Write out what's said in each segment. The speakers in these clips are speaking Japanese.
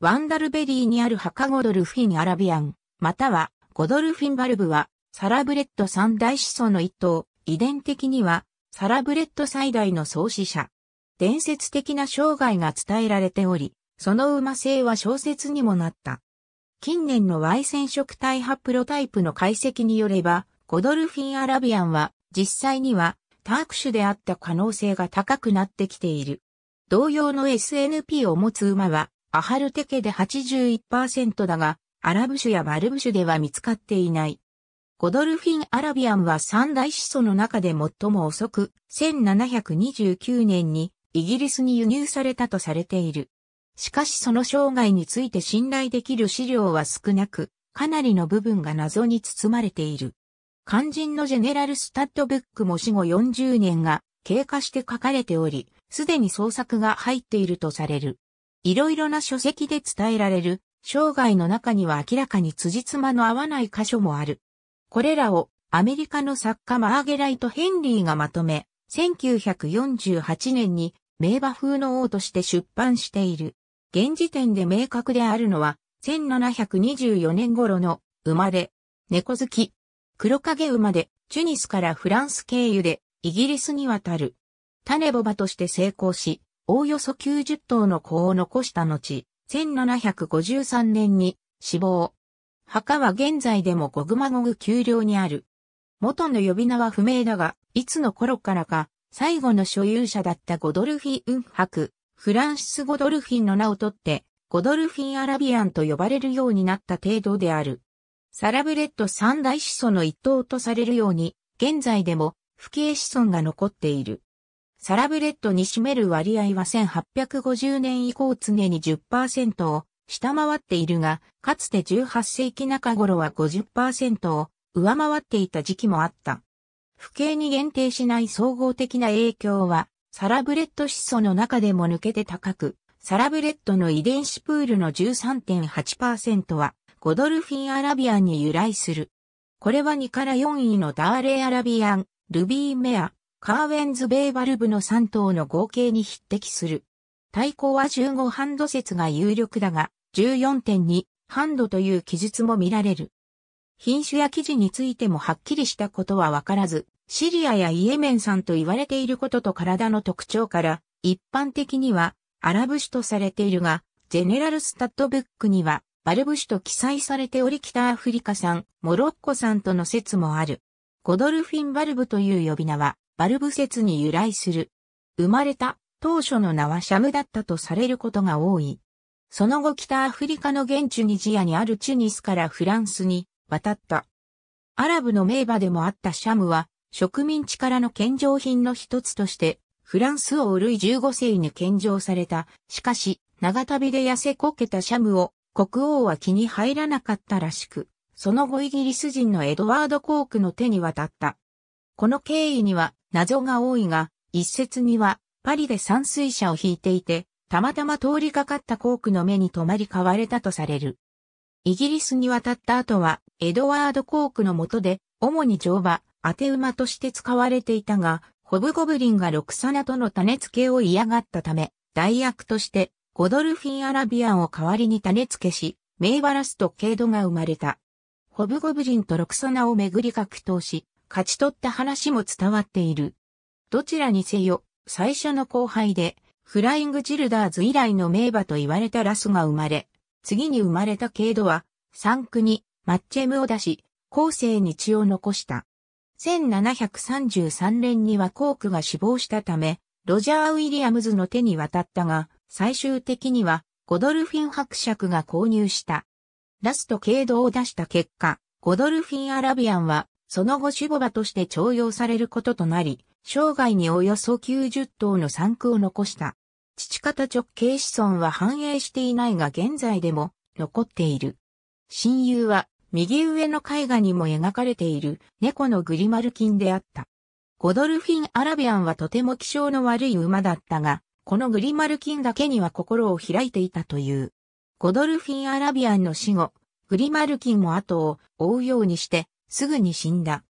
ワンダルベリーにあるハカゴドルフィン・アラビアン、またはゴドルフィン・バルブは、サラブレッド三大子孫の一頭、遺伝的には、サラブレッド最大の創始者。伝説的な生涯が伝えられており、その馬性は小説にもなった。近年の Y 染色体派プロタイプの解析によれば、ゴドルフィン・アラビアンは、実際には、ターク種であった可能性が高くなってきている。同様の SNP を持つ馬は、アハルテケで81%だが、アラブ種やバルブ種では見つかっていない。ゴドルフィン・アラビアンは三大始祖の中で最も遅く、1729年にイギリスに輸入されたとされている。しかしその生涯について信頼できる資料は少なく、かなりの部分が謎に包まれている。肝心のジェネラルスタッドブックも死後40年が経過して書かれており、すでに創作が入っているとされる。いろいろな書籍で伝えられる、生涯の中には明らかに辻褄の合わない箇所もある。これらをアメリカの作家マーゲライト・ヘンリーがまとめ、1948年に名馬風の王として出版している。現時点で明確であるのは、1724年頃の生まれ、猫好き、黒影馬で、チュニスからフランス経由で、イギリスに渡る。種ボバとして成功し、おおよそ90頭の子を残した後、1753年に死亡。墓は現在でもゴグマゴグ丘陵にある。元の呼び名は不明だが、いつの頃からか、最後の所有者だったゴドルフィ・ウン博、フランシス・ゴドルフィンの名をとって、ゴドルフィ・ン・アラビアンと呼ばれるようになった程度である。サラブレッド三大子孫の一党とされるように、現在でも、父系子孫が残っている。サラブレッドに占める割合は1850年以降常に10%を下回っているが、かつて18世紀中頃は50%を上回っていた時期もあった。不景に限定しない総合的な影響は、サラブレッド子祖の中でも抜けて高く、サラブレッドの遺伝子プールの13.8%は、ゴドルフィン・アラビアンに由来する。これは2から4位のダーレ・アラビアン、ルビー・メア、カーウェンズ・ベイ・バルブの3頭の合計に匹敵する。対抗は15ハンド説が有力だが、14.2ハンドという記述も見られる。品種や記事についてもはっきりしたことはわからず、シリアやイエメン産と言われていることと体の特徴から、一般的にはアラブ種とされているが、ジェネラルスタッドブックにはバルブ種と記載されており北アフリカ産、モロッコ産との説もある。ゴドルフィンバルブという呼び名は、バルブ説に由来する。生まれた当初の名はシャムだったとされることが多い。その後北アフリカの現地ニジアにあるチュニスからフランスに渡った。アラブの名馬でもあったシャムは植民地からの献上品の一つとしてフランスを売る15世に献上された。しかし長旅で痩せこけたシャムを国王は気に入らなかったらしく、その後イギリス人のエドワード・コークの手に渡った。この経緯には謎が多いが、一説には、パリで散水車を引いていて、たまたま通りかかったコークの目に止まり買われたとされる。イギリスに渡った後は、エドワード・コークの下で、主に乗馬、当て馬として使われていたが、ホブゴブリンがロクサナとの種付けを嫌がったため、代役として、ゴドルフィン・アラビアンを代わりに種付けし、名バラスとケイドが生まれた。ホブゴブリンとロクサナをめぐり格闘し、勝ち取った話も伝わっている。どちらにせよ、最初の後輩で、フライングジルダーズ以来の名馬と言われたラスが生まれ、次に生まれたケイドは、産区にマッチェムを出し、後世に血を残した。1733年にはコークが死亡したため、ロジャー・ウィリアムズの手に渡ったが、最終的にはゴドルフィン伯爵が購入した。ラスとケイドを出した結果、ゴドルフィン・アラビアンはその後守護馬として徴用されることとなり、生涯におよそ90頭の産駒を残した。父方直系子孫は繁栄していないが現在でも残っている。親友は右上の絵画にも描かれている猫のグリマルキンであった。ゴドルフィン・アラビアンはとても気性の悪い馬だったが、このグリマルキンだけには心を開いていたという。ゴドルフィン・アラビアンの死後、グリマルキンも後を追うようにしてすぐに死んだ。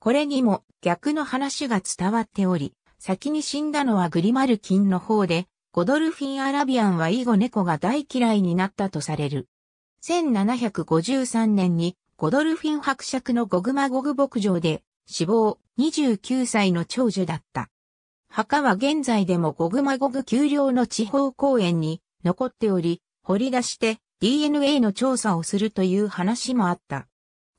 これにも逆の話が伝わっており、先に死んだのはグリマルキンの方で、ゴドルフィン・アラビアンは以後猫が大嫌いになったとされる。1753年にゴドルフィン伯爵のゴグマゴグ牧場で死亡29歳の長寿だった。墓は現在でもゴグマゴグ丘陵の地方公園に残っており、掘り出して DNA の調査をするという話もあった。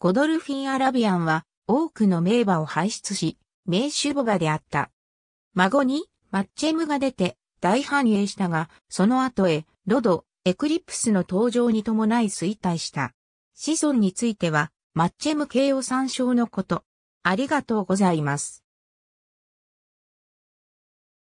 ゴドルフィン・アラビアンは多くの名馬を輩出し、名手母馬であった。孫にマッチェムが出て大繁栄したが、その後へロド、エクリプスの登場に伴い衰退した。子孫については、マッチェム系を参照のこと。ありがとうございます。